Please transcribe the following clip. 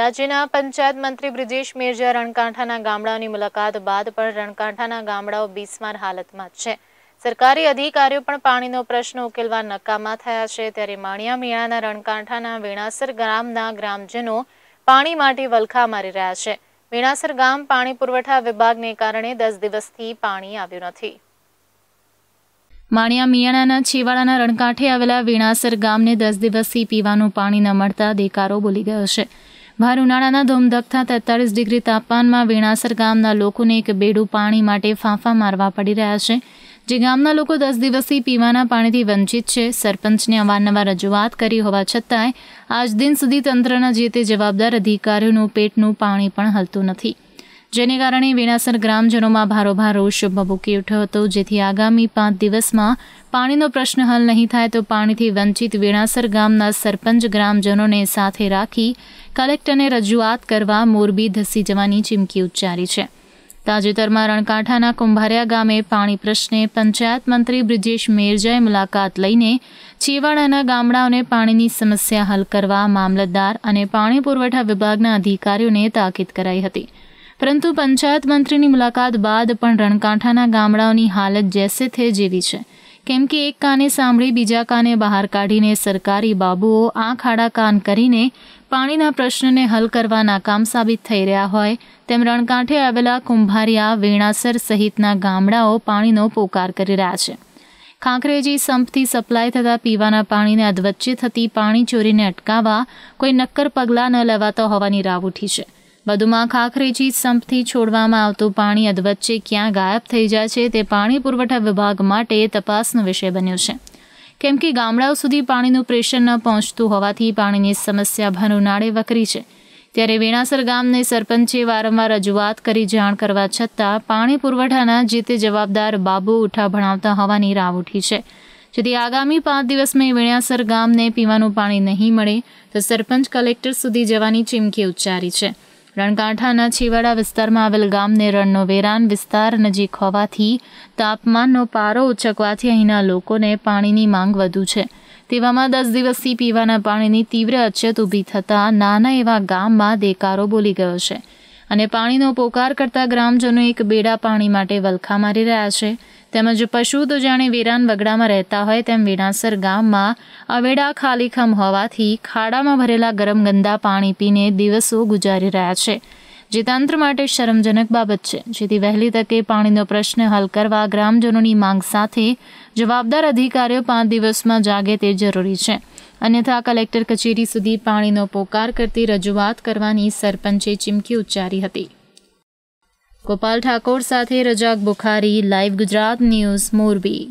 રાજ્યના પંચાયત મંત્રી બ્રિજેશ મેરજા રણકાંઠાના ગામડાઓની મુલાકાત બાદ પણ રણકાંઠાના ગામડાઓ બિસ્માર હાલતમાં છે સરકારી અધિકારીઓ પણ પાણીનો પ્રશ્ન ઉકેલવા નકામા થયા છે ત્યારે માણિયા મેળાના રણકાંઠાના વેણાસર ગામના ગ્રામજનો પાણી માટે વલખા મારી રહ્યા છે વેણાસર ગામ પાણી પુરવઠા વિભાગને કારણે દસ દિવસથી પાણી આવ્યું નથી માણિયા મિયાણાના છેવાડાના રણકાંઠે આવેલા વીણાસર ગામને દસ દિવસથી પીવાનું પાણી ન મળતા દેકારો બોલી ગયો છે ભાર ઉનાળાના ધોમધખતા તેતાળીસ ડિગ્રી તાપમાનમાં વીણાસર ગામના લોકોને એક બેડું પાણી માટે ફાંફા મારવા પડી રહ્યા છે જે ગામના લોકો દસ દિવસથી પીવાના પાણીથી વંચિત છે સરપંચને અવારનવાર રજૂઆત કરી હોવા છતાંય આજ દિન સુધી તંત્રના જે તે જવાબદાર અધિકારીઓનું પેટનું પાણી પણ હલતું નથી જેને કારણે વિણાસર ગ્રામજનોમાં ભારોભાર રોષ ભભૂકી ઉઠ્યો હતો જેથી આગામી પાંચ દિવસમાં પાણીનો પ્રશ્ન હલ નહીં થાય તો પાણીથી વંચિત વિણાસર ગામના સરપંચ ગ્રામજનોને સાથે રાખી કલેક્ટરને રજૂઆત કરવા મોરબી ધસી જવાની ચીમકી ઉચ્ચારી છે તાજેતરમાં રણકાંઠાના કુંભારિયા ગામે પાણી પ્રશ્ને પંચાયત મંત્રી બ્રિજેશ મેરજાએ મુલાકાત લઈને છેવાડાના ગામડાઓને પાણીની સમસ્યા હલ કરવા મામલતદાર અને પાણી પુરવઠા વિભાગના અધિકારીઓને તાકીદ કરાઈ હતી પરંતુ પંચાયત મંત્રીની મુલાકાત બાદ પણ રણકાંઠાના ગામડાઓની હાલત જેસે થે જેવી છે કેમ કે એક કાને સાંભળી બીજા કાને બહાર કાઢીને સરકારી બાબુઓ આંખ આડા કાન કરીને પાણીના પ્રશ્નને હલ કરવા નાકામ સાબિત થઈ રહ્યા હોય તેમ રણકાંઠે આવેલા કુંભારિયા વેણાસર સહિતના ગામડાઓ પાણીનો પોકાર કરી રહ્યા છે ખાંખરેજી સંપથી સપ્લાય થતા પીવાના પાણીને અધવચ્ચે થતી પાણી ચોરીને અટકાવવા કોઈ નક્કર પગલાં ન લેવાતા હોવાની રાવ ઉઠી છે વધુમાં ખાખરેજી સંપથી છોડવામાં આવતું પાણી અધવચ્ચે ક્યાં ગાયબ થઈ જાય છે તે પાણી પુરવઠા વિભાગ માટે તપાસનો વિષય બન્યો છે કેમ કે ગામડાઓ સુધી પાણીનું પ્રેશર ન પહોંચતું હોવાથી પાણીની સમસ્યા ભન ઉનાળે વકરી છે ત્યારે વેણાસર ગામને સરપંચે વારંવાર રજૂઆત કરી જાણ કરવા છતાં પાણી પુરવઠાના જે તે જવાબદાર બાબુ ઉઠા ભણાવતા હોવાની રાવ ઉઠી છે જેથી આગામી પાંચ દિવસમાં વેણાસર ગામને પીવાનું પાણી નહીં મળે તો સરપંચ કલેક્ટર સુધી જવાની ચીમકી ઉચ્ચારી છે રણકાંઠાના છીવાડા વિસ્તારમાં આવેલ ગામને રણનો વેરાન વિસ્તાર નજીક હોવાથી તાપમાનનો પારો ઉચકવાથી અહીંના લોકોને પાણીની માંગ વધુ છે તેવામાં દસ દિવસથી પીવાના પાણીની તીવ્ર અછત ઊભી થતાં નાના એવા ગામમાં દેકારો બોલી ગયો છે અને પાણીનો પોકાર કરતા ગ્રામજનો એક બેડા પાણી માટે વલખા મારી રહ્યા છે તેમજ પશુ તો જાણે વેરાન વગડામાં રહેતા હોય તેમ વેણાસર ગામમાં અવેડા ખાલીખમ હોવાથી ખાડામાં ભરેલા ગરમ ગંદા પાણી પીને દિવસો ગુજારી રહ્યા છે જે તંત્ર માટે શરમજનક બાબત છે જેથી વહેલી તકે પાણીનો પ્રશ્ન હલ કરવા ગ્રામજનોની માંગ સાથે જવાબદાર અધિકારીઓ પાંચ દિવસમાં જાગે તે જરૂરી છે અન્યથા કલેક્ટર કચેરી સુધી પાણીનો પોકાર કરતી રજૂઆત કરવાની સરપંચે ચીમકી ઉચ્ચારી હતી ગોપાલ ઠાકોર સાથે રજાક બુખારી લાઈવ ગુજરાત ન્યૂઝ મોરબી